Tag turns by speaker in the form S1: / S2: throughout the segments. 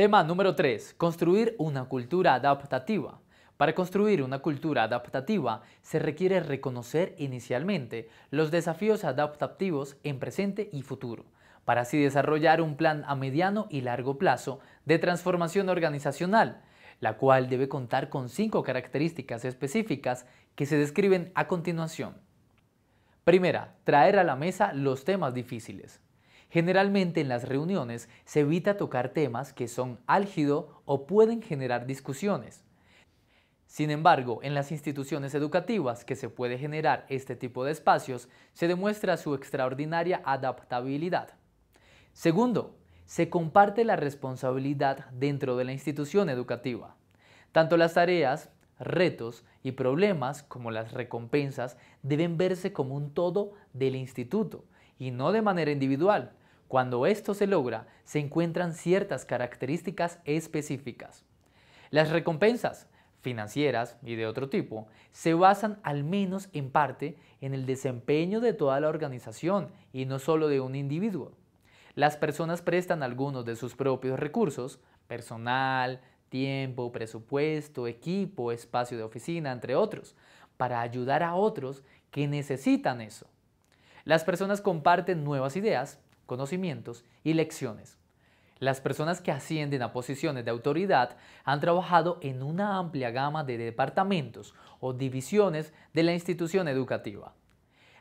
S1: Tema número 3. Construir una cultura adaptativa. Para construir una cultura adaptativa se requiere reconocer inicialmente los desafíos adaptativos en presente y futuro, para así desarrollar un plan a mediano y largo plazo de transformación organizacional, la cual debe contar con cinco características específicas que se describen a continuación. Primera, traer a la mesa los temas difíciles. Generalmente en las reuniones se evita tocar temas que son álgido o pueden generar discusiones. Sin embargo, en las instituciones educativas que se puede generar este tipo de espacios, se demuestra su extraordinaria adaptabilidad. Segundo, se comparte la responsabilidad dentro de la institución educativa. Tanto las tareas, retos y problemas como las recompensas deben verse como un todo del instituto y no de manera individual, cuando esto se logra, se encuentran ciertas características específicas. Las recompensas financieras y de otro tipo, se basan al menos en parte en el desempeño de toda la organización y no solo de un individuo. Las personas prestan algunos de sus propios recursos, personal, tiempo, presupuesto, equipo, espacio de oficina, entre otros, para ayudar a otros que necesitan eso. Las personas comparten nuevas ideas, conocimientos y lecciones. Las personas que ascienden a posiciones de autoridad han trabajado en una amplia gama de departamentos o divisiones de la institución educativa.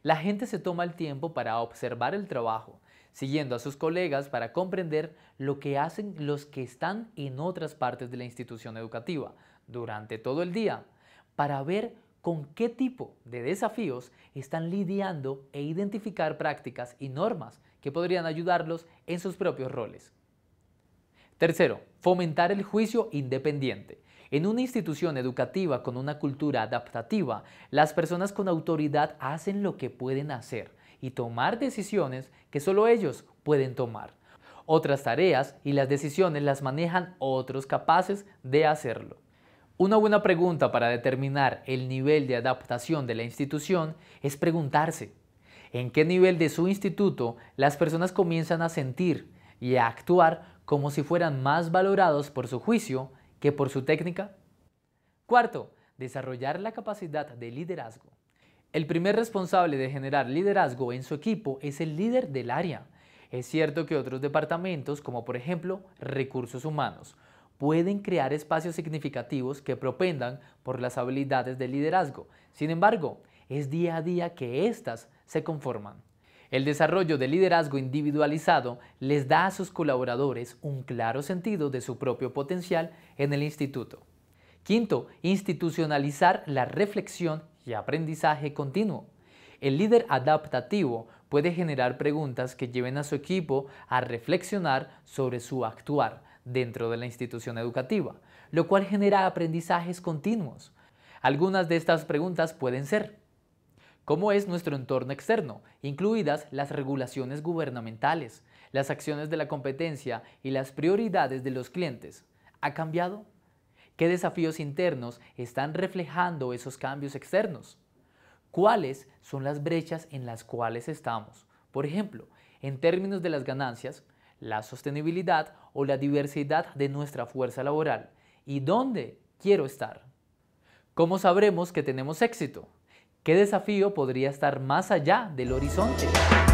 S1: La gente se toma el tiempo para observar el trabajo, siguiendo a sus colegas para comprender lo que hacen los que están en otras partes de la institución educativa durante todo el día, para ver con qué tipo de desafíos están lidiando e identificar prácticas y normas que podrían ayudarlos en sus propios roles. Tercero, fomentar el juicio independiente. En una institución educativa con una cultura adaptativa, las personas con autoridad hacen lo que pueden hacer y tomar decisiones que solo ellos pueden tomar. Otras tareas y las decisiones las manejan otros capaces de hacerlo. Una buena pregunta para determinar el nivel de adaptación de la institución es preguntarse en qué nivel de su instituto las personas comienzan a sentir y a actuar como si fueran más valorados por su juicio que por su técnica. Cuarto, desarrollar la capacidad de liderazgo. El primer responsable de generar liderazgo en su equipo es el líder del área. Es cierto que otros departamentos, como por ejemplo recursos humanos, pueden crear espacios significativos que propendan por las habilidades de liderazgo. Sin embargo, es día a día que éstas se conforman. El desarrollo del liderazgo individualizado les da a sus colaboradores un claro sentido de su propio potencial en el instituto. Quinto, institucionalizar la reflexión y aprendizaje continuo. El líder adaptativo puede generar preguntas que lleven a su equipo a reflexionar sobre su actuar, dentro de la institución educativa, lo cual genera aprendizajes continuos. Algunas de estas preguntas pueden ser, ¿cómo es nuestro entorno externo, incluidas las regulaciones gubernamentales, las acciones de la competencia y las prioridades de los clientes? ¿Ha cambiado? ¿Qué desafíos internos están reflejando esos cambios externos? ¿Cuáles son las brechas en las cuales estamos? Por ejemplo, en términos de las ganancias, la sostenibilidad o la diversidad de nuestra fuerza laboral y dónde quiero estar. ¿Cómo sabremos que tenemos éxito? ¿Qué desafío podría estar más allá del horizonte?